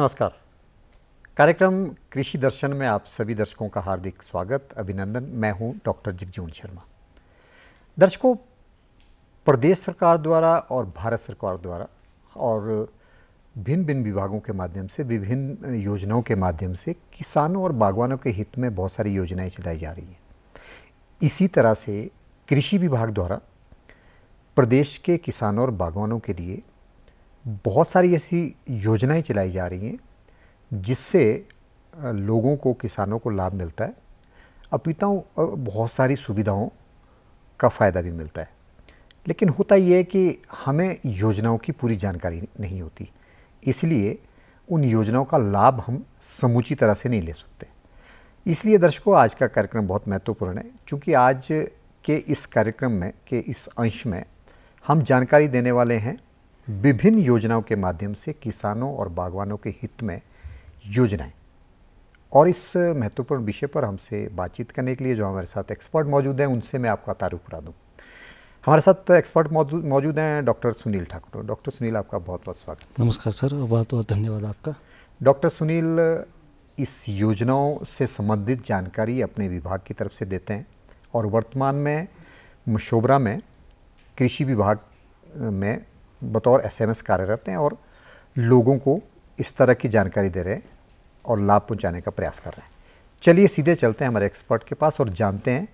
नमस्कार कार्यक्रम कृषि दर्शन में आप सभी दर्शकों का हार्दिक स्वागत अभिनंदन मैं हूं डॉक्टर जिगजून शर्मा दर्शकों प्रदेश सरकार द्वारा और भारत सरकार द्वारा और भिन्न भिन्न विभागों के माध्यम से विभिन्न योजनाओं के माध्यम से किसानों और बागवानों के हित में बहुत सारी योजनाएं चलाई जा रही हैं इसी तरह से कृषि विभाग द्वारा प्रदेश के किसानों और बागवानों के लिए बहुत सारी ऐसी योजनाएं चलाई जा रही हैं जिससे लोगों को किसानों को लाभ मिलता है अपीताओं बहुत सारी सुविधाओं का फ़ायदा भी मिलता है लेकिन होता यह है कि हमें योजनाओं की पूरी जानकारी नहीं होती इसलिए उन योजनाओं का लाभ हम समूची तरह से नहीं ले सकते इसलिए दर्शकों आज का कार्यक्रम बहुत महत्वपूर्ण है क्योंकि आज के इस कार्यक्रम में के इस अंश में हम जानकारी देने वाले हैं विभिन्न योजनाओं के माध्यम से किसानों और बागवानों के हित में योजनाएं और इस महत्वपूर्ण विषय पर हमसे बातचीत करने के लिए जो हमारे साथ एक्सपर्ट मौजूद हैं उनसे मैं आपका तारुफ करा दूँ हमारे साथ एक्सपर्ट मौजूद हैं डॉक्टर सुनील ठाकुर डॉक्टर सुनील आपका बहुत बहुत स्वागत नमस्कार सर बहुत बहुत धन्यवाद आपका डॉक्टर सुनील इस योजनाओं से संबंधित जानकारी अपने विभाग की तरफ से देते हैं और वर्तमान में मशोबरा में कृषि विभाग में बतौर एसएमएस कार्यरत हैं और लोगों को इस तरह की जानकारी दे रहे हैं और लाभ पहुंचाने का प्रयास कर रहे हैं चलिए सीधे चलते हैं हमारे एक्सपर्ट के पास और जानते हैं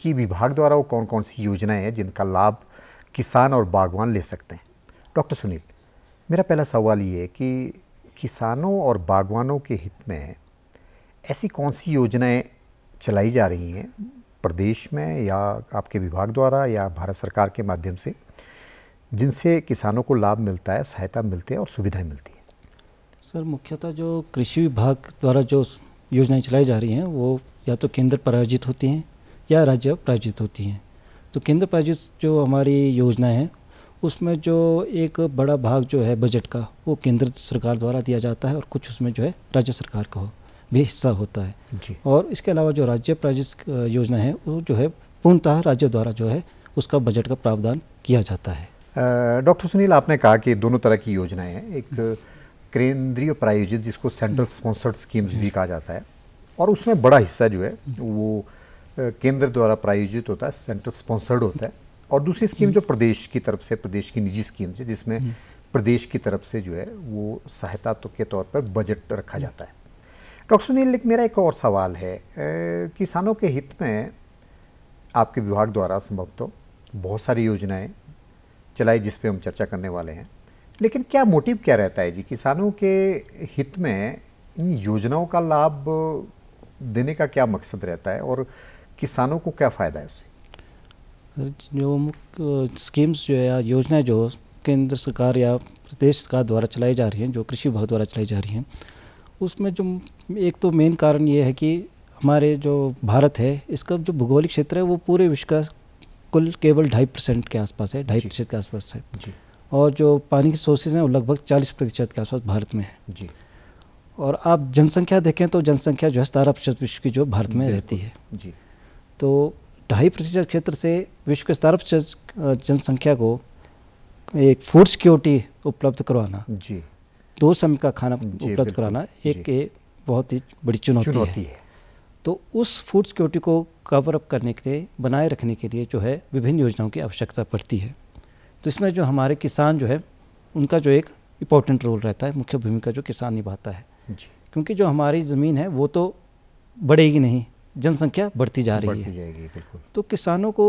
कि विभाग द्वारा वो कौन कौन सी योजनाएं हैं जिनका लाभ किसान और बागवान ले सकते हैं डॉक्टर सुनील मेरा पहला सवाल ये है कि किसानों और बागवानों के हित में ऐसी कौन सी योजनाएं चलाई जा रही हैं प्रदेश में या आपके विभाग द्वारा या भारत सरकार के माध्यम से जिनसे किसानों को लाभ मिलता है सहायता मिलती है और सुविधाएं मिलती है सर मुख्यतः जो कृषि विभाग द्वारा जो योजनाएं चलाई जा रही हैं वो या तो केंद्र प्रायोजित होती हैं या राज्य प्रायोजित होती हैं तो केंद्र प्रायोजित जो हमारी योजना है उसमें जो एक बड़ा भाग जो है बजट का वो केंद्र सरकार द्वारा दिया जाता है और कुछ उसमें जो है राज्य सरकार का भी हिस्सा होता है जी। और इसके अलावा जो राज्य प्रायोजित योजना है वो जो है पूर्णतः राज्य द्वारा जो है उसका बजट का प्रावधान किया जाता है डॉक्टर सुनील आपने कहा कि दोनों तरह की योजनाएं हैं एक केंद्रीय प्रायोजित जिसको सेंट्रल स्पॉन्सर्ड स्कीम्स भी कहा जाता है और उसमें बड़ा हिस्सा जो है वो केंद्र द्वारा प्रायोजित होता है सेंट्रल स्पॉन्सर्ड होता है और दूसरी स्कीम जो प्रदेश की तरफ से प्रदेश की निजी स्कीम्स है जिसमें प्रदेश की तरफ से जो है वो सहायता तो के तौर पर बजट रखा जाता है डॉक्टर सुनील मेरा एक और सवाल है किसानों के हित में आपके विभाग द्वारा संभवतः बहुत सारी योजनाएं चलाई जिस पे हम चर्चा करने वाले हैं लेकिन क्या मोटिव क्या रहता है जी किसानों के हित में इन योजनाओं का लाभ देने का क्या मकसद रहता है और किसानों को क्या फ़ायदा है उससे जो स्कीम्स जो है योजनाएं जो केंद्र सरकार या प्रदेश सरकार द्वारा चलाई जा रही हैं जो कृषि विभाग द्वारा चलाई जा रही हैं उसमें जो एक तो मेन कारण ये है कि हमारे जो भारत है इसका जो भौगोलिक क्षेत्र है वो पूरे विश्व का कुल केवल ढाई परसेंट के आसपास है ढाई प्रतिशत के आसपास है और जो पानी के सोर्सेज हैं वो लगभग चालीस प्रतिशत के आसपास भारत में है और आप जनसंख्या देखें तो जनसंख्या जो है सतारह प्रतिशत विश्व की जो भारत में रहती है जी तो ढाई प्रतिशत क्षेत्र से विश्व के सतारह प्रतिशत जनसंख्या को एक फूड सिक्योरिटी उपलब्ध करवाना जी दो समय का खाना उपलब्ध कराना एक बहुत ही बड़ी चुनौती, है। तो उस फूड सिक्योरिटी को कवर अप करने के लिए बनाए रखने के लिए जो है विभिन्न योजनाओं की आवश्यकता पड़ती है तो इसमें जो हमारे किसान जो है उनका जो एक इम्पोर्टेंट रोल रहता है मुख्य भूमिका जो किसान निभाता है क्योंकि जो हमारी ज़मीन है वो तो बढ़ेगी नहीं जनसंख्या बढ़ती जा रही है तो किसानों को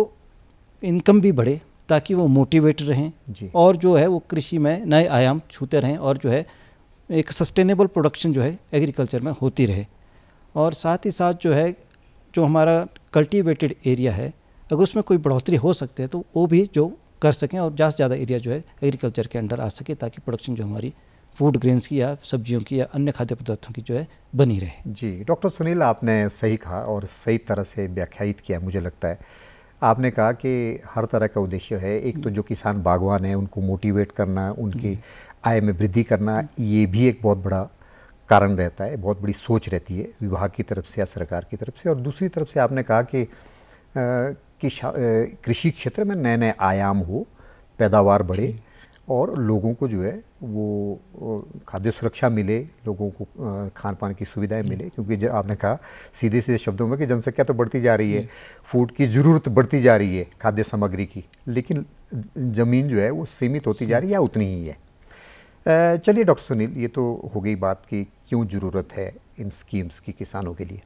इनकम भी बढ़े ताकि वो मोटिवेट रहें और जो है वो कृषि में नए आयाम छूते रहें और जो है एक सस्टेनेबल प्रोडक्शन जो है एग्रीकल्चर में होती रहे और साथ ही साथ जो है जो हमारा कल्टीवेटेड एरिया है अगर उसमें कोई बढ़ोतरी हो सकती है तो वो भी जो कर सकें और ज़्यादा से ज़्यादा एरिया जो है एग्रीकल्चर के अंडर आ सके ताकि प्रोडक्शन जो हमारी फूड ग्रेन्स की या सब्जियों की या अन्य खाद्य पदार्थों की जो है बनी रहे जी डॉक्टर सुनील आपने सही कहा और सही तरह से व्याख्यात किया मुझे लगता है आपने कहा कि हर तरह का उद्देश्य है एक तो जो किसान बागवान है उनको मोटिवेट करना उनकी आय में वृद्धि करना ये भी एक बहुत बड़ा कारण रहता है बहुत बड़ी सोच रहती है विभाग की तरफ से या सरकार की तरफ से और दूसरी तरफ से आपने कहा कि कृषि क्षेत्र में नए नए आयाम हो पैदावार बढ़े और लोगों को जो है वो खाद्य सुरक्षा मिले लोगों को खान पान की सुविधाएं मिले क्योंकि आपने कहा सीधे सीधे शब्दों में कि जनसंख्या तो बढ़ती जा रही है फूड की ज़रूरत बढ़ती जा रही है खाद्य सामग्री की लेकिन ज़मीन जो है वो सीमित होती जा रही है या उतनी ही है चलिए डॉक्टर सुनील ये तो हो गई बात कि क्यों ज़रूरत है इन स्कीम्स की किसानों के लिए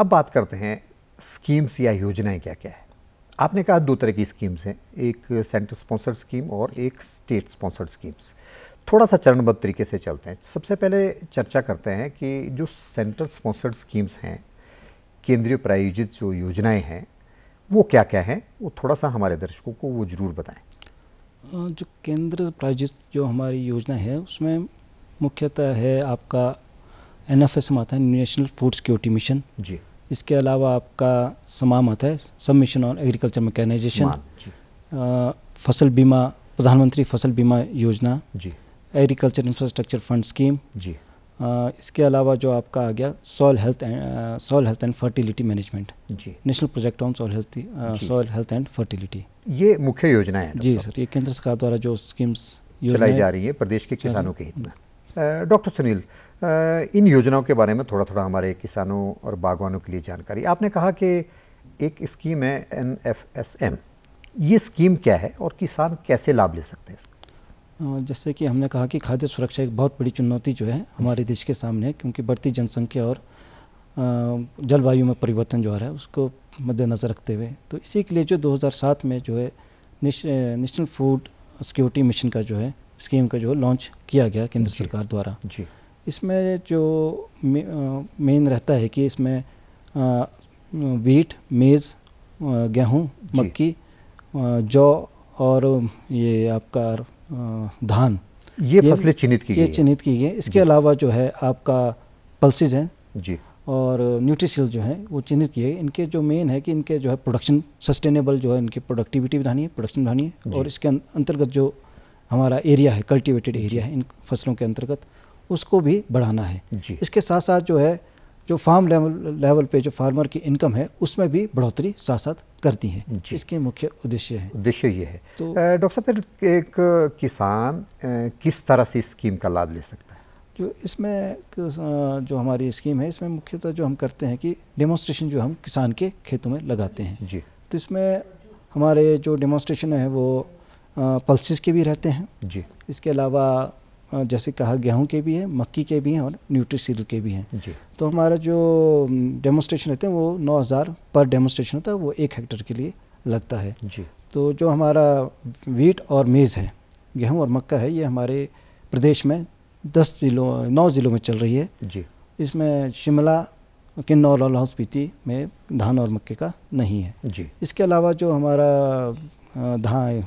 अब बात करते हैं स्कीम्स या योजनाएं क्या क्या है आपने कहा दो तरह की स्कीम्स हैं एक सेंट्रल स्पॉन्सर्ड स्कीम और एक स्टेट स्पॉन्सर्ड स्कीम्स थोड़ा सा चरणबद्ध तरीके से चलते हैं सबसे पहले चर्चा करते हैं कि जो सेंट्रल स्पॉन्सर्ड स्कीम्स हैं केंद्रीय प्रायोजित जो योजनाएं हैं वो क्या क्या हैं वो थोड़ा सा हमारे दर्शकों को वो ज़रूर बताएं जो केंद्र प्रायोजित जो हमारी योजना है उसमें मुख्यतः है आपका एन एफ एस आता है नेशनल फूड सिक्योरिटी मिशन जी इसके अलावा आपका समाम आता है सब मिशन ऑन एग्रीकल्चर मैकेनाइजेशन फसल बीमा प्रधानमंत्री फसल बीमा योजना जी एग्रीकल्चर इंफ्रास्ट्रक्चर फंड स्कीम जी इसके अलावा जो आपका आ गया soil health and soil health and fertility management जी national project on soil health soil health and fertility ये मुख्य योजना है जी सर ये केंद्र सरकार द्वारा जो स्कीम्स चलाई जा रही है प्रदेश के किसानों के हित में डॉक्टर सुनील इन योजनाओं के बारे में थोड़ा थोड़ा हमारे किसानों और बागवानों के लिए जानकारी आपने कहा कि एक स्कीम है एन ये स्कीम क्या है और किसान कैसे लाभ ले सकते हैं जैसे कि हमने कहा कि खाद्य सुरक्षा एक बहुत बड़ी चुनौती जो है हमारे देश के सामने है क्योंकि बढ़ती जनसंख्या और जलवायु में परिवर्तन जो आ रहा है उसको मद्देनज़र रखते हुए तो इसी के लिए जो 2007 में जो है नेशनल फूड सिक्योरिटी मिशन का जो है स्कीम का जो लॉन्च किया गया केंद्र सरकार द्वारा जी इसमें जो मेन रहता है कि इसमें वीट मेज़ गेहूँ मक्की जौ और ये आपका धान ये, ये फसलें चिन्हित की ये चिन्हित की गई इसके अलावा जो है आपका पल्सिस हैं जी और न्यूट्रिशियल जो हैं वो चिन्हित किए इनके जो मेन है कि इनके जो है प्रोडक्शन सस्टेनेबल जो है इनकी प्रोडक्टिविटी बढ़ानी है प्रोडक्शन बढ़ानी है और इसके अं-, अंतर्गत जो हमारा एरिया है कल्टिवेटेड एरिया है इन फसलों के अंतर्गत उसको भी बढ़ाना है इसके साथ साथ जो है जो फार्म लेवल लेवल पे जो फार्मर की इनकम है उसमें भी बढ़ोतरी साथ साथ करती है इसके मुख्य उद्देश्य है उद्देश्य ये है तो डॉक्टर साहब फिर एक किसान किस तरह से स्कीम का लाभ ले सकता है जो इसमें जो हमारी स्कीम है इसमें मुख्यतः जो हम करते हैं कि डेमोस्ट्रेशन जो हम किसान के खेतों में लगाते हैं जी तो इसमें हमारे जो डेमोस्ट्रेशन है वो पल्सिस के भी रहते हैं जी इसके अलावा जैसे कहा गेहूं के भी हैं मक्की के भी हैं और न्यूट्रीसील के भी हैं तो हमारा जो डेमोस्ट्रेशन रहते हैं वो नौ हज़ार पर डेमोस्ट्रेशन होता है वो एक हेक्टर के लिए लगता है तो जो हमारा वीट और मेज़ है गेहूँ और मक्का है ये हमारे प्रदेश में दस ज़िलों नौ ज़िलों में चल रही है जी इसमें शिमला किन्नौर और लाहौल स्पीति में धान और मक्के का नहीं है जी इसके अलावा जो हमारा धान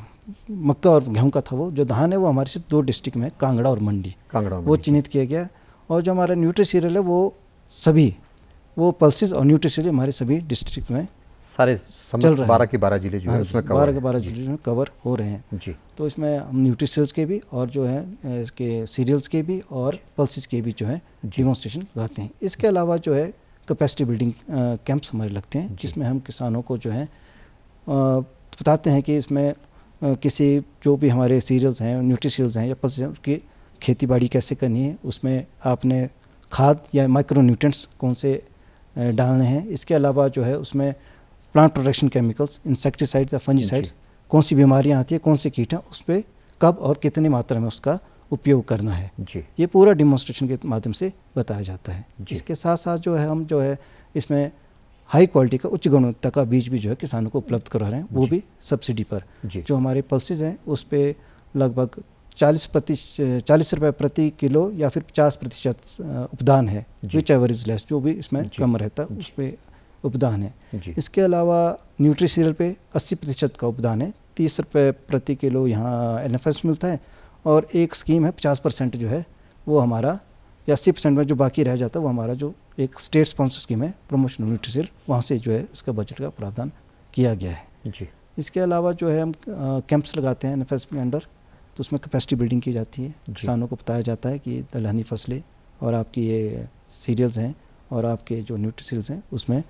मक्का और गेहूं का था वो जो धान है वो हमारे सिर्फ दो डिस्ट्रिक्ट में कांगड़ा और मंडी कांगड़ा वो चिन्हित किया गया और जो हमारा न्यूट्री सीरियल है वो सभी वो पल्सिस और न्यूट्री सीरियल हमारे सभी डिस्ट्रिक्ट में सारे चल रहे बारह के बारह जिले जो है हाँ, उसमें बारह के बारह जिले में कवर हो रहे हैं जी तो इसमें हम न्यूट्रिसल्स के भी और जो है इसके सीरियल्स के भी और पल्सिस के भी जो है डिमोन्स्ट्रेशन लगाते हैं इसके अलावा जो है कैपेसिटी बिल्डिंग कैंप्स हमारे लगते हैं जिसमें हम किसानों को जो है बताते हैं कि इसमें किसी जो भी हमारे सीरियल्स हैं न्यूट्रीशियल्स हैं या पल्स की खेती बाड़ी कैसे करनी है उसमें आपने खाद या माइक्रो न्यूट्रेंट्स कौन से डालने हैं इसके अलावा जो है उसमें प्लांट प्रोटेक्शन केमिकल्स इंसेक्टिसाइड्स या फंजीसाइड्स कौन सी बीमारियाँ आती है कौन से कीट हैं उस पर कब और कितनी मात्रा में उसका उपयोग करना है जी ये पूरा डिमॉन्स्ट्रेशन के माध्यम से बताया जाता है इसके साथ साथ जो है हम जो है इसमें हाई क्वालिटी का उच्च गुणवत्ता का बीज भी जो है किसानों को उपलब्ध करा रहे हैं वो भी सब्सिडी पर जो हमारे पल्सिस हैं उस पर लगभग चालीस प्रति चालीस रुपये प्रति किलो या फिर पचास प्रतिशत उपदान है विच एवर इज लेस जो भी इसमें कम रहता है उस पर उपदान है इसके अलावा न्यूट्री पे अस्सी प्रतिशत का उपदान है तीस रुपये प्रति किलो यहाँ एन मिलता है और एक स्कीम है पचास परसेंट जो है वो हमारा या अस्सी परसेंट में जो बाकी रह जाता है वो हमारा जो एक स्टेट स्पॉन्सर स्कीम है प्रमोशन यूनिट वहाँ से जो है इसका बजट का प्रावधान किया गया है जी इसके अलावा जो है हम कैंप्स लगाते हैं एन के अंडर तो उसमें कैपेसिटी बिल्डिंग की जाती है किसानों को बताया जाता है कि दलहनी फसलें और आपकी ये सीरियल्स हैं और आपके जो न्यूट्रीसील्स हैं उसमें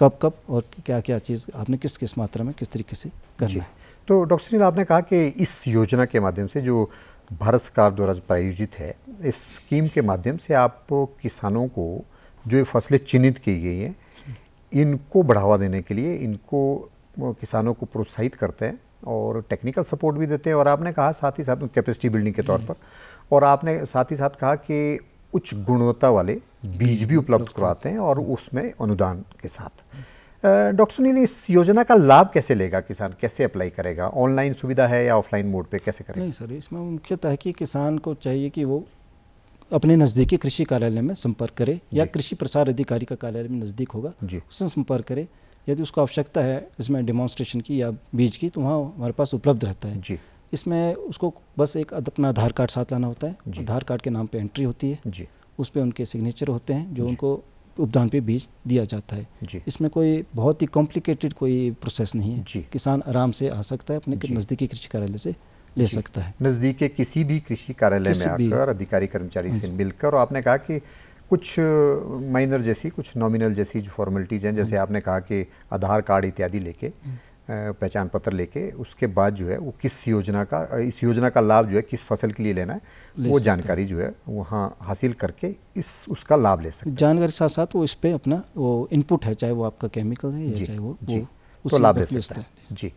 कब कब और क्या क्या चीज़ आपने किस किस मात्रा में किस तरीके से करना है तो डॉक्टर सुनील आपने कहा कि इस योजना के माध्यम से जो भारत सरकार द्वारा प्रायोजित है इस स्कीम के माध्यम से आप किसानों को जो ये फसलें चिन्हित की गई हैं इनको बढ़ावा देने के लिए इनको किसानों को प्रोत्साहित करते हैं और टेक्निकल सपोर्ट भी देते हैं और आपने कहा साथ ही साथ कैपेसिटी बिल्डिंग के तौर हम्म। पर और आपने साथ ही साथ कहा कि उच्च गुणवत्ता वाले बीज भी उपलब्ध करवाते हैं और हम्म। उसमें अनुदान के साथ हम्म। डॉक्टर सुनील इस योजना का लाभ कैसे लेगा किसान कैसे अप्लाई करेगा ऑनलाइन सुविधा है या ऑफलाइन मोड पे कैसे करेगा नहीं सर इसमें मुख्यतः कि किसान को चाहिए कि वो अपने नज़दीकी कृषि कार्यालय में संपर्क करे या कृषि प्रसार अधिकारी का कार्यालय में नज़दीक होगा उससे संपर्क करे यदि उसको आवश्यकता है इसमें डेमोन्स्ट्रेशन की या बीज की तो वहाँ हमारे पास उपलब्ध रहता है जी इसमें उसको बस एक अपना आधार कार्ड साथ लाना होता है आधार कार्ड के नाम पे एंट्री होती है जी उस पर उनके सिग्नेचर होते हैं जो उनको उपदान पे बीज दिया जाता है इसमें कोई बहुत ही कॉम्प्लिकेटेड कोई प्रोसेस नहीं है किसान आराम से आ सकता है अपने नज़दीकी कृषि कार्यालय से ले सकता है नज़दीक के किसी भी कृषि कार्यालय में आकर अधिकारी कर्मचारी से हाँ मिलकर और आपने कहा कि कुछ माइनर जैसी कुछ नॉमिनल जैसी जो फॉर्मेलिटीज़ हैं जैसे हाँ आपने कहा कि आधार कार्ड इत्यादि लेके हाँ पहचान पत्र लेके उसके बाद जो है वो किस योजना का इस योजना का लाभ जो है किस फसल के लिए लेना है ले वो जानकारी जो है वहाँ हासिल करके इस उसका लाभ ले सकते जानकारी साथ साथ वो इस पर अपना वो इनपुट है चाहे वो आपका केमिकल है या चाहे वो, वो तो लाभ ले सकता है जी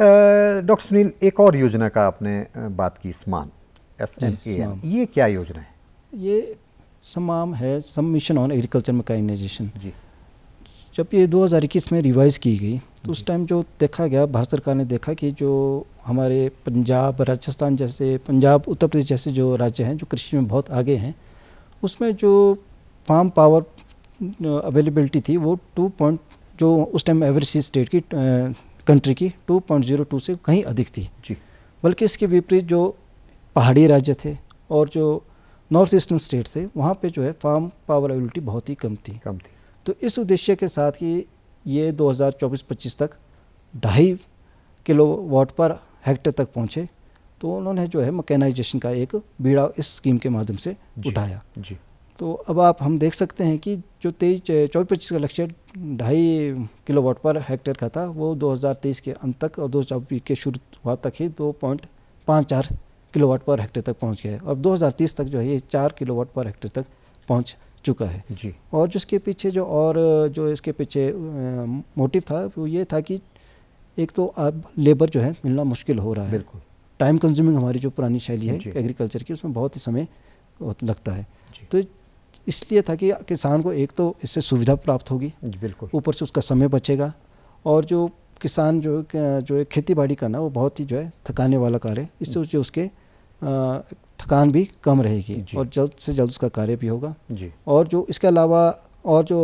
डॉक्टर सुनील एक और योजना का आपने बात की समान एस एम ए ये क्या योजना है ये समाम है sub mission on agriculture mechanization जी जब ये 2021 में रिवाइज़ की गई तो उस टाइम जो देखा गया भारत सरकार ने देखा कि जो हमारे पंजाब राजस्थान जैसे पंजाब उत्तर प्रदेश जैसे जो राज्य हैं जो कृषि में बहुत आगे हैं उसमें जो फार्म पावर अवेलेबिलिटी थी वो टू पॉइंट जो उस टाइम एवरेज स्टेट की कंट्री की 2.02 से कहीं अधिक थी जी बल्कि इसके विपरीत जो पहाड़ी राज्य थे और जो नॉर्थ ईस्टर्न स्टेट थे वहाँ पे जो है फार्म पावर एबिलिटी बहुत ही कम थी कम थी तो इस उद्देश्य के साथ ही ये 2024-25 तक ढाई किलो वाट पर हेक्टर तक पहुँचे तो उन्होंने जो है मकैनाइजेशन का एक बीड़ा इस स्कीम के माध्यम से जी, उठाया जी तो अब आप हम देख सकते हैं कि जो तेईस चौबीस पच्चीस का लक्ष्य ढाई किलो वाट पर हेक्टेयर का था वो 2023 के अंत तक और दो के शुरुआत तक ही दो पॉइंट पाँच चार किलो वाट पर हेक्टेयर तक पहुंच गया है और 2030 तक जो है ये चार किलो वाट पर हेक्टेयर तक पहुंच चुका है जी और जिसके पीछे जो और जो इसके पीछे मोटिव था वो ये था कि एक तो अब लेबर जो है मिलना मुश्किल हो रहा है बिल्कुल टाइम कंज्यूमिंग हमारी जो पुरानी शैली है एग्रीकल्चर की उसमें बहुत ही समय लगता है तो इसलिए था कि किसान को एक तो इससे सुविधा प्राप्त होगी बिल्कुल ऊपर से उसका समय बचेगा और जो किसान जो जो है खेती बाड़ी करना वो बहुत ही जो है थकाने वाला कार्य है इससे जो उसके थकान भी कम रहेगी और जल्द से जल्द उसका कार्य भी होगा जी और जो इसके अलावा और जो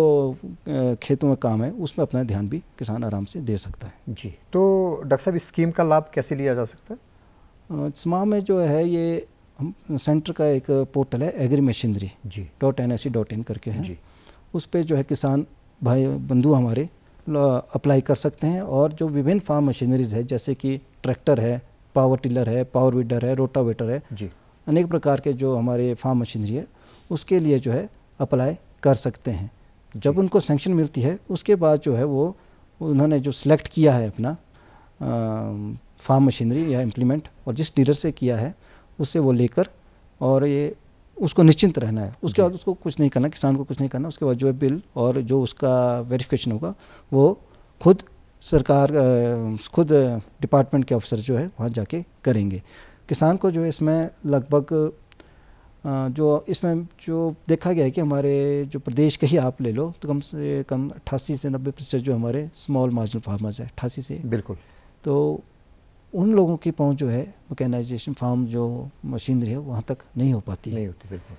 खेतों में काम है उसमें अपना ध्यान भी किसान आराम से दे सकता है जी तो डॉक्टर साहब इस स्कीम का लाभ कैसे लिया जा सकता है स्मा में जो है ये हम सेंटर का एक पोर्टल है एग्री मशीनरी जी dot N e dot in करके है जी उस पर जो है किसान भाई बंधु हमारे अप्लाई कर सकते हैं और जो विभिन्न फार्म मशीनरीज है जैसे कि ट्रैक्टर है पावर टिलर है पावर वीडर है रोटावेटर है जी अनेक प्रकार के जो हमारे फार्म मशीनरी है उसके लिए जो है अप्लाई कर सकते हैं जब उनको सेंक्शन मिलती है उसके बाद जो है वो उन्होंने जो सिलेक्ट किया है अपना फार्म मशीनरी या इम्प्लीमेंट और जिस डीलर से किया है उससे वो लेकर और ये उसको निश्चिंत रहना है उसके बाद उसको कुछ नहीं करना किसान को कुछ नहीं करना उसके बाद जो है बिल और जो उसका वेरिफिकेशन होगा वो खुद सरकार खुद डिपार्टमेंट के अफसर जो है वहाँ जाके करेंगे किसान को जो है इसमें लगभग जो इसमें जो देखा गया है कि हमारे जो प्रदेश के ही आप ले लो तो कम से कम अट्ठासी से नब्बे प्रतिशत जो हमारे स्मॉल मार्जिनल फार्मर्स हैं अट्ठासी से बिल्कुल तो उन लोगों की पहुंच जो है मकैनाइजेशन फार्म जो मशीनरी है वहाँ तक नहीं हो पाती नहीं होती बिल्कुल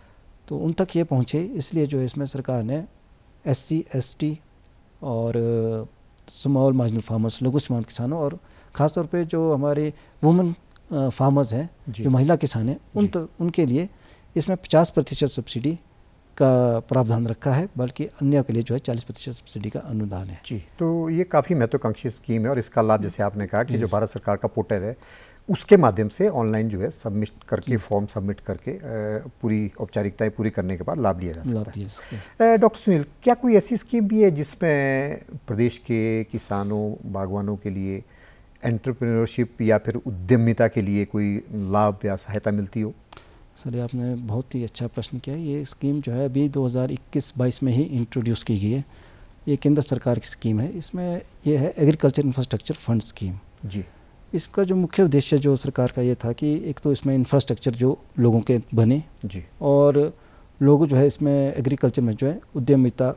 तो उन तक ये पहुँचे इसलिए जो है इसमें सरकार ने एस सी एस टी और स्मॉल मार्जिनल फार्मर्स लघु सीमांत किसानों और ख़ासतौर पर जो हमारे वुमेन फार्मर्स uh, हैं जो महिला किसान हैं उन तर, उनके लिए इसमें 50 प्रतिशत सब्सिडी का प्रावधान रखा है बल्कि अन्य के लिए जो है चालीस प्रतिशत सब्सिडी का अनुदान है जी तो ये काफ़ी महत्वाकांक्षी स्कीम है और इसका लाभ जैसे आपने कहा कि जो भारत सरकार का पोर्टल है उसके माध्यम से ऑनलाइन जो है सबमिट करके फॉर्म सबमिट करके पूरी औपचारिकताएं पूरी करने के बाद लाभ लिया जा सकता है डॉक्टर सुनील क्या कोई ऐसी स्कीम भी है जिसमें प्रदेश के किसानों बागवानों के लिए एंटरप्रेन्योरशिप या फिर उद्यमिता के लिए कोई लाभ या सहायता मिलती हो सर आपने बहुत ही अच्छा प्रश्न किया ये स्कीम जो है अभी 2021-22 में ही इंट्रोड्यूस की गई है ये केंद्र सरकार की स्कीम है इसमें यह है एग्रीकल्चर इंफ्रास्ट्रक्चर फंड स्कीम जी इसका जो मुख्य उद्देश्य जो सरकार का ये था कि एक तो इसमें इंफ्रास्ट्रक्चर जो लोगों के बने जी और लोग जो है इसमें एग्रीकल्चर में जो है उद्यमिता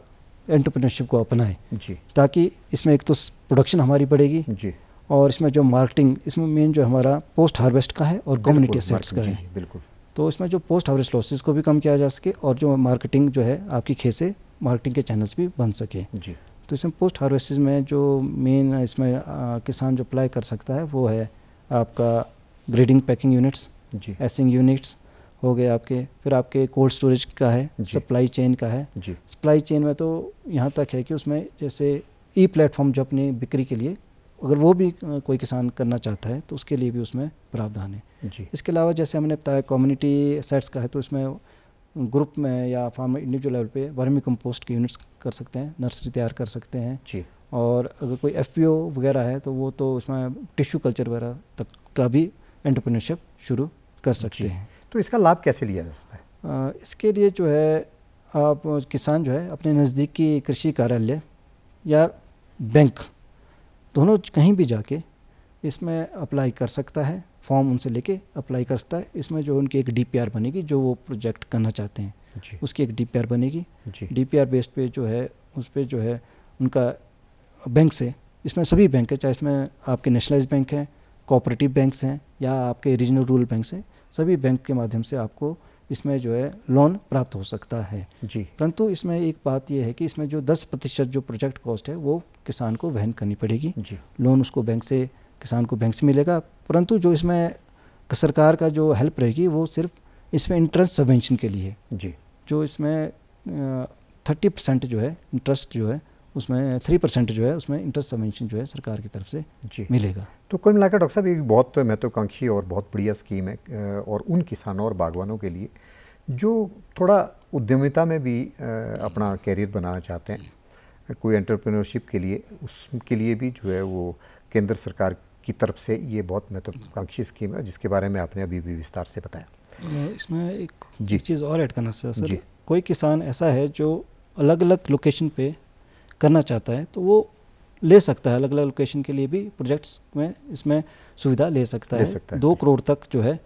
एंटरप्रेन्योरशिप को अपनाएं जी ताकि इसमें एक तो प्रोडक्शन हमारी बढ़ेगी जी और इसमें जो मार्केटिंग इसमें मेन जो हमारा पोस्ट हार्वेस्ट का है और कम्युनिटी सेट्स का है बिल्कुल तो इसमें जो पोस्ट हार्वेस्ट लॉसेज को भी कम किया जा सके और जो मार्केटिंग जो है आपकी खेत से मार्केटिंग के चैनल्स भी बन सके जी तो इसमें पोस्ट हार्वेस्ट में जो मेन इसमें आ, किसान जो अप्लाई कर सकता है वो है आपका ग्रेडिंग पैकिंग यूनिट्स जी एसिंग यूनिट्स हो गए आपके फिर आपके कोल्ड स्टोरेज का है सप्लाई चेन का है सप्लाई चेन में तो यहाँ तक है कि उसमें जैसे ई प्लेटफॉर्म जो अपनी बिक्री के लिए अगर वो भी कोई किसान करना चाहता है तो उसके लिए भी उसमें प्रावधान है जी इसके अलावा जैसे हमने बताया कम्युनिटी सेट्स का है तो इसमें ग्रुप में या फार्म इंडिविजुअल लेवल पे वर्मी कंपोस्ट की यूनिट्स कर सकते हैं नर्सरी तैयार कर सकते हैं जी और अगर कोई एफ वगैरह है तो वो तो उसमें टिश्यू कल्चर वगैरह तक का भी एंटरप्रेन्योरशिप शुरू कर सकते हैं तो इसका लाभ कैसे लिया जा सकता है इसके लिए जो है आप किसान जो है अपने नज़दीकी कृषि कार्यालय या बैंक दोनों कहीं भी जाके इसमें अप्लाई कर सकता है फॉर्म उनसे लेके अप्लाई कर सकता है इसमें जो उनकी एक डी बनेगी जो वो प्रोजेक्ट करना चाहते हैं उसकी एक डी बनेगी डी पी बेस्ड पे जो है उस पर जो है उनका बैंक से इसमें सभी बैंक है चाहे इसमें आपके नेशनलाइज बैंक हैं कोऑपरेटिव बैंक्स हैं या आपके रीजनल रूरल बैंक हैं सभी बैंक के माध्यम से आपको इसमें जो है लोन प्राप्त हो सकता है जी परंतु इसमें एक बात यह है कि इसमें जो 10 प्रतिशत जो प्रोजेक्ट कॉस्ट है वो किसान को वहन करनी पड़ेगी जी लोन उसको बैंक से किसान को बैंक से मिलेगा परंतु जो इसमें सरकार का जो हेल्प रहेगी वो सिर्फ इसमें इंटरेस्ट सबेंशन के लिए जी जो इसमें थर्टी परसेंट जो है इंटरेस्ट जो है उसमें थ्री परसेंट जो है उसमें इंटरेस्ट सबेंशन जो है सरकार की तरफ से जी मिलेगा तो कुल मिलाकर डॉक्टर साहब एक बहुत महत्वाकांक्षी और बहुत बढ़िया स्कीम है और उन किसानों और बागवानों के लिए जो थोड़ा उद्यमिता में भी अपना कैरियर बनाना चाहते हैं कोई एंटरप्रेन्योरशिप के लिए उसके लिए भी जो है वो केंद्र सरकार की तरफ से ये बहुत महत्वाकांक्षी स्कीम है जिसके बारे में आपने अभी भी विस्तार से बताया इसमें एक जी चीज़ और ऐड करना सर जी कोई किसान ऐसा है जो अलग अलग लोकेशन पे करना चाहता है तो वो ले सकता है अलग अलग लोकेशन के लिए भी प्रोजेक्ट्स में इसमें सुविधा ले सकता ले है सकता है दो करोड़ तक जो है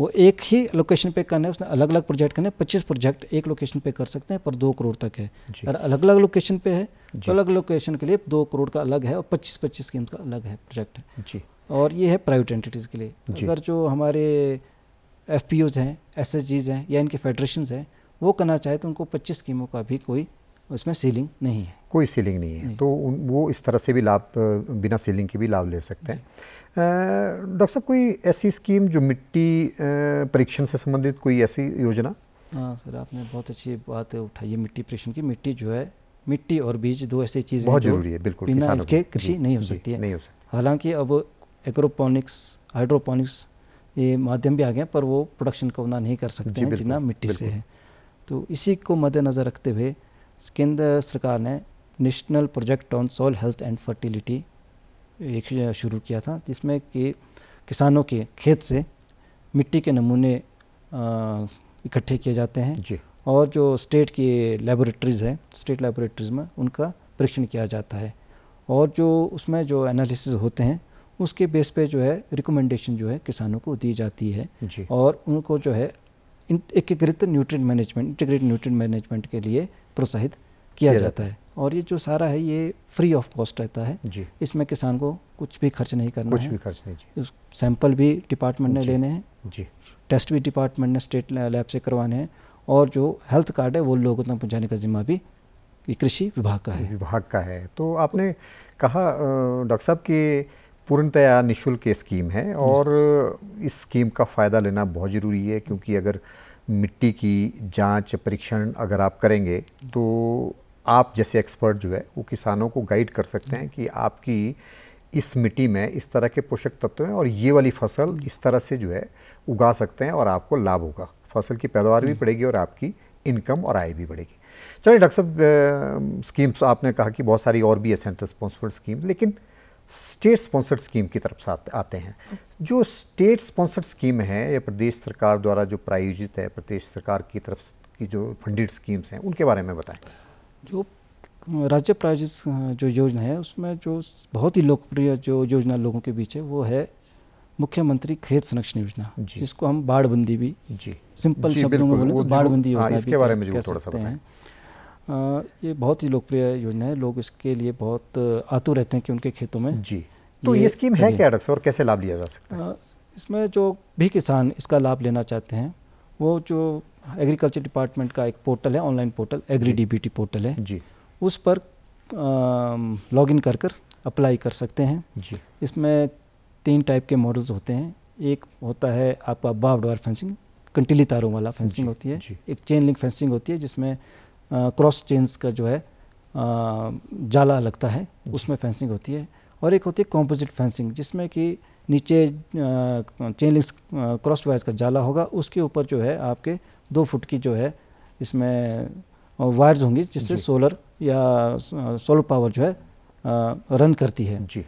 वो एक ही लोकेशन पे करना है उसने अलग अलग प्रोजेक्ट करने पच्चीस प्रोजेक्ट एक लोकेशन पे कर सकते हैं पर दो करोड़ तक है अगर अलग अलग लोकेशन पे है तो अलग लोकेशन के लिए दो करोड़ का अलग है और पच्चीस पच्चीस स्कीम का अलग है प्रोजेक्ट जी और ये है प्राइवेट एंटिटीज़ के लिए अगर जो हमारे एफ हैं एस हैं या इनके फेडरेशन हैं वो करना चाहे तो उनको पच्चीस स्कीमों का भी कोई उसमें सीलिंग नहीं है कोई सीलिंग नहीं है नहीं। तो वो इस तरह से भी लाभ बिना सीलिंग के भी लाभ ले सकते हैं डॉक्टर साहब कोई ऐसी स्कीम जो मिट्टी परीक्षण से संबंधित कोई ऐसी योजना हाँ सर आपने बहुत अच्छी बात उठाई है मिट्टी परीक्षण की मिट्टी जो है मिट्टी और बीज दो ऐसी चीज़ें बहुत जरूरी है बिल्कुल बिना इसके कृषि नहीं हो सकती है नहीं हो सकती हालांकि अब एग्रोपोनिक्स हाइड्रोपोनिक्स ये माध्यम भी आ गए पर वो प्रोडक्शन को उतना नहीं कर सकते हैं जितना मिट्टी से है तो इसी को मद्देनज़र रखते हुए केंद्र सरकार ने national project on soil health and fertility एक शुरू किया था जिसमें कि किसानों के खेत से मिट्टी के नमूने इकट्ठे किए जाते हैं जी। और जो स्टेट की लेबोरेटरीज़ हैं स्टेट लेबोरेटरीज़ में उनका परीक्षण किया जाता है और जो उसमें जो एनालिसिस होते हैं उसके बेस पे जो है रिकमेंडेशन जो है किसानों को दी जाती है और उनको जो है एकीकृत nutrient management integrate nutrient management के लिए प्रोत्साहित किया जाता है और ये जो सारा है ये फ्री ऑफ कॉस्ट रहता है जी इसमें किसान को कुछ भी खर्च नहीं करना कुछ है भी खर्च नहीं जी सैंपल भी डिपार्टमेंट ने लेने हैं जी टेस्ट भी डिपार्टमेंट ने स्टेट लैब से करवाने हैं और जो हेल्थ कार्ड है वो लोगों तक पहुँचाने का जिम्मा भी कृषि विभाग का है विभाग का है तो आपने कहा डॉक्टर साहब कि पूर्णतया निःशुल्क स्कीम है और इस स्कीम का फ़ायदा लेना बहुत ज़रूरी है क्योंकि अगर मिट्टी की जांच परीक्षण अगर आप करेंगे तो आप जैसे एक्सपर्ट जो है वो किसानों को गाइड कर सकते हैं कि आपकी इस मिट्टी में इस तरह के पोषक तत्व हैं और ये वाली फसल इस तरह से जो है उगा सकते हैं और आपको लाभ होगा फसल की पैदावार भी हम्म। बढ़ेगी और आपकी इनकम और आय भी बढ़ेगी चलिए डॉक्टर साहब स्कीम्स आपने कहा कि बहुत सारी और भी है सेंट्रल स्पॉन्सफर्ड स्कीम लेकिन स्टेट स्पॉन्सर्ड स्कीम की तरफ से आते हैं जो स्टेट स्पॉन्सर्ड स्कीम है या प्रदेश सरकार द्वारा जो प्रायोजित है प्रदेश सरकार की तरफ की जो फंडेड स्कीम्स हैं उनके बारे में बताएं जो राज्य प्रायोजित जो योजना है उसमें जो बहुत ही लोकप्रिय जो योजना लोगों के बीच है वो है मुख्यमंत्री खेत संरक्षण योजना जिसको हम बाढ़बंदी भी जी सिंपल शब्दों में बोले तो बाढ़बंदी हाँ, योजना इसके बारे में थोड़ा सा ये बहुत ही लोकप्रिय योजना है लोग इसके लिए बहुत आतु रहते हैं कि उनके खेतों में जी तो ये, ये स्कीम है क्या डॉक्टर और कैसे लाभ लिया जा सकता है इसमें जो भी किसान इसका लाभ लेना चाहते हैं वो जो एग्रीकल्चर डिपार्टमेंट का एक पोर्टल है online portal agri D portal है जी उस पर लॉग इन कर कर अप्लाई कर सकते हैं जी इसमें तीन टाइप के मॉडल्स होते हैं एक होता है आपका बाव डॉर फेंसिंग कंटिली तारों वाला फेंसिंग होती है एक चेन लिंक फेंसिंग होती है जिसमें क्रॉस चेंस का जो है जाला लगता है उसमें फेंसिंग होती है और एक होती है कॉम्पोजिट फेंसिंग जिसमें कि नीचे चेन लिंक्स क्रॉस वायर्स का जाला होगा उसके ऊपर जो है आपके दो फुट की जो है इसमें वायर्स होंगी जिससे सोलर या सोलर पावर जो है आ, रन करती है जी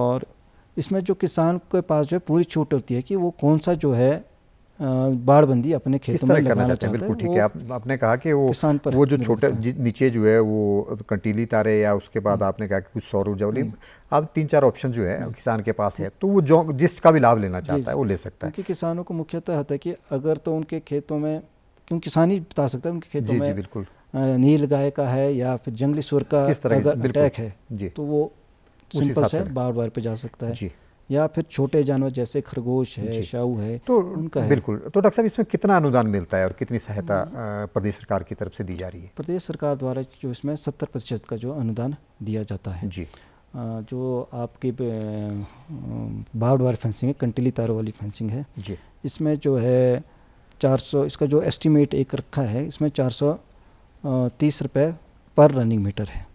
और इसमें जो किसान के पास जो है पूरी छूट होती है कि वो कौन सा जो है बाढ़ बंदी अपने खेतों में लगाना चाहते हैं बिल्कुल ठीक है आप, आपने कहा कि वो किसान पर वो जो छोटे नीचे जो है वो कंटीली तारे या उसके बाद हम्म। आपने कहा कि कुछ सौर ऊर्जा वाली हम्म। अब तीन चार ऑप्शन जो है हम्म। किसान के पास है तो वो जो जिसका भी लाभ लेना चाहता है वो ले सकता है क्योंकि किसानों को मुख्यतः होता है कि अगर तो उनके खेतों में क्योंकि किसान ही बता सकता है उनके खेतों में बिल्कुल नील गाय का है या फिर जंगली सुर का अगर अटैक है तो वो सिंपल से बार बार पे जा सकता है या फिर छोटे जानवर जैसे खरगोश है शाऊ है तो उनका है बिल्कुल तो डॉक्टर साहब इसमें कितना अनुदान मिलता है और कितनी सहायता हम्म। प्रदेश सरकार की तरफ से दी जा रही है प्रदेश सरकार द्वारा जो इसमें सत्तर प्रतिशत का जो अनुदान दिया जाता है जी जो आपकी बार्ड वायर फेंसिंग है कंटिली तारों वाली फेंसिंग है जी इसमें जो है 400 इसका जो एस्टीमेट एक रखा है इसमें चार सौ तीस रुपये पर रनिंग मीटर है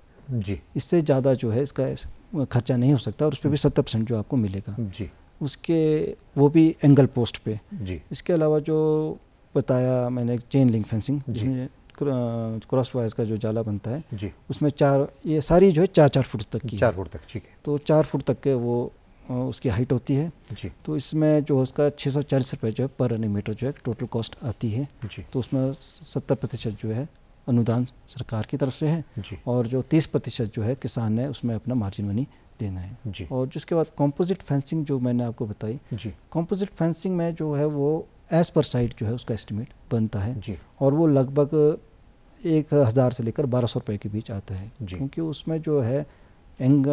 जी इससे ज़्यादा जो है इसका खर्चा नहीं हो सकता और उस पर भी हम्म। सत्तर परसेंट जो आपको मिलेगा जी उसके वो भी एंगल पोस्ट पे जी इसके अलावा जो बताया मैंने chain link fencing cross wires का जो जाला बनता है जी उसमें चार ये सारी जो है चार चार फुट तक की चार फुट तक ठीक है तो चार फुट तक के वो उसकी हाइट होती है जी तो इसमें जो उसका छः सौ चालीस रुपये जो है पर रनिंग मीटर जो है टोटल कॉस्ट आती है जी तो उसमें सत्तर प्रतिशत जो है अनुदान सरकार की तरफ से है और जो तीस प्रतिशत जो है किसान है उसमें अपना मार्जिन मनी देना है और जिसके बाद कॉम्पोजिट फेंसिंग जो मैंने आपको बताई कॉम्पोजिट फेंसिंग में जो है वो एज पर साइट जो है उसका एस्टिमेट बनता है और वो लगभग एक हज़ार से लेकर बारह सौ रुपये के बीच आता है क्योंकि उसमें जो है एंग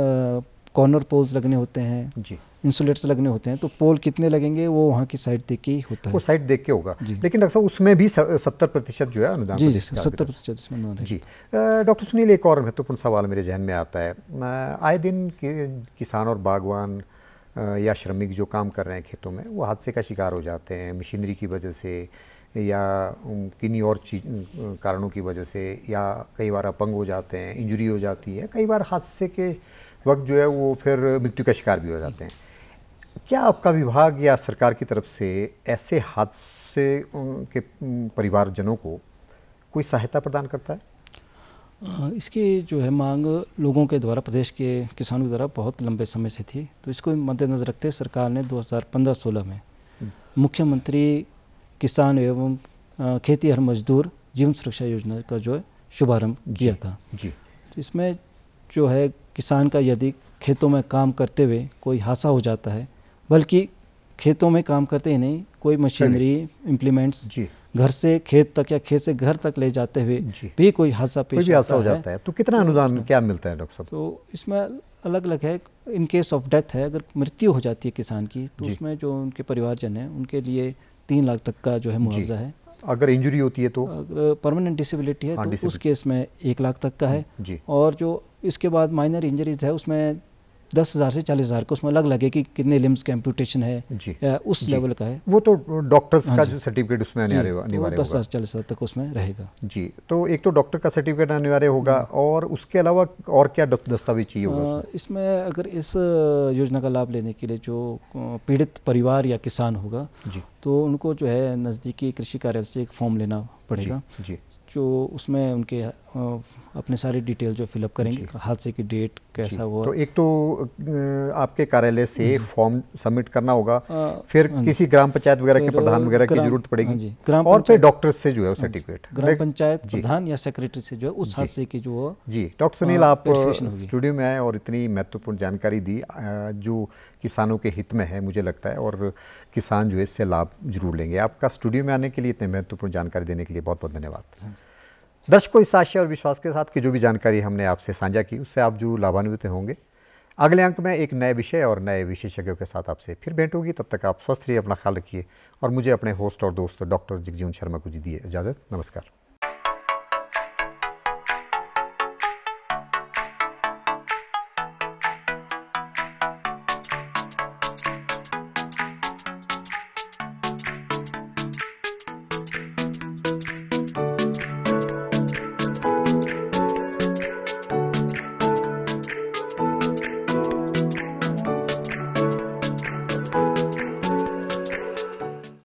कॉर्नर पोल्स लगने होते हैं जी इंसुलेट्स लगने होते हैं तो पोल कितने लगेंगे वो वहाँ की साइड देख के ही होता है वो साइड देख के होगा लेकिन डॉक्टर साहब उसमें भी सत्तर प्रतिशत जो है अनुदान जी जी सत्तर प्रतिशत जी डॉक्टर सुनील एक और महत्वपूर्ण सवाल मेरे जहन में आता है आए दिन किसान और बागवान या श्रमिक जो काम कर रहे हैं खेतों में वो हादसे का शिकार हो जाते हैं मशीनरी की वजह से या किन्हीं और चीज कारणों की वजह से या कई बार अपंग हो जाते हैं इंजरी हो जाती है कई बार हादसे के वक्त जो है वो फिर मृत्यु का शिकार भी हो जाते हैं क्या आपका विभाग या सरकार की तरफ से ऐसे हादसे के परिवारजनों को कोई सहायता प्रदान करता है इसकी जो है मांग लोगों के द्वारा प्रदेश के किसानों के द्वारा बहुत लंबे समय से थी तो इसको मद्देनजर रखते सरकार ने 2015-16 में मुख्यमंत्री किसान एवं खेती हर मजदूर जीवन सुरक्षा योजना का जो है शुभारम्भ किया था जी तो इसमें जो है किसान का यदि खेतों में काम करते हुए कोई हादसा हो जाता है बल्कि खेतों में काम करते ही नहीं कोई मशीनरी इम्प्लीमेंट्स घर से खेत तक या खेत से घर तक ले जाते हुए भी कोई हादसा पेश कोई हो जाता है तो कितना तो अनुदान क्या मिलता है डॉक्टर साहब तो इसमें अलग अलग है इन केस ऑफ डेथ है अगर मृत्यु हो जाती है किसान की तो उसमें जो उनके परिवारजन है उनके लिए तीन लाख तक का जो है मुआवजा है अगर इंजरी होती है तो अगर परमानेंट डिसेबिलिटी है हाँ, तो उस केस में एक लाख तक का है और जो इसके बाद माइनर इंजरीज है उसमें दस हज़ार से चालीस हज़ार का उसमें अलग लगे कि कितने लिम्स का एम्पूटेशन है जी, उस जी, लेवल का है वो तो डॉक्टर्स हाँ का जो सर्टिफिकेट उसमें अनिवार्य अनिवार्य तो दस हज़ार चालीस हज़ार तक उसमें रहेगा जी तो एक तो डॉक्टर का सर्टिफिकेट अनिवार्य होगा हम्म। और उसके अलावा और क्या दस्तावेज चाहिए होगा इसमें अगर इस योजना का लाभ लेने के लिए जो पीड़ित परिवार या किसान होगा तो उनको जो है नज़दीकी कृषि कार्यालय से एक फॉर्म लेना पड़ेगा जो उसमें उनके अपने सारी डिटेल जो फिलअप करेंगे हादसे की डेट कैसा हुआ तो एक तो आपके कार्यालय से फॉर्म सबमिट करना होगा आ, फिर हाँ किसी ग्राम पंचायत वगैरह के प्रधान वगैरह की जरूरत पड़ेगी हाँ ग्राम और फिर डॉक्टर से जो है सर्टिफिकेट हाँ ग्राम पंचायत प्रधान या सेक्रेटरी से जो है उस हादसे की जो जी डॉक्टर सुनील आप स्टूडियो में आए और इतनी महत्वपूर्ण जानकारी दी जो किसानों के हित में है मुझे लगता है और किसान जो है इससे लाभ जरूर लेंगे आपका स्टूडियो में आने के लिए इतने महत्वपूर्ण जानकारी देने के लिए बहुत बहुत धन्यवाद दर्शकों इस आशय और विश्वास के साथ कि जो भी जानकारी हमने आपसे साझा की उससे आप जो लाभान्वित होंगे अगले अंक में एक नए विषय और नए विशेषज्ञों के साथ आपसे फिर भेंट होगी तब तक आप स्वस्थ रहिए अपना ख्याल रखिए और मुझे अपने होस्ट और दोस्त डॉक्टर जगजीवन शर्मा को जी दिए इजाज़त नमस्कार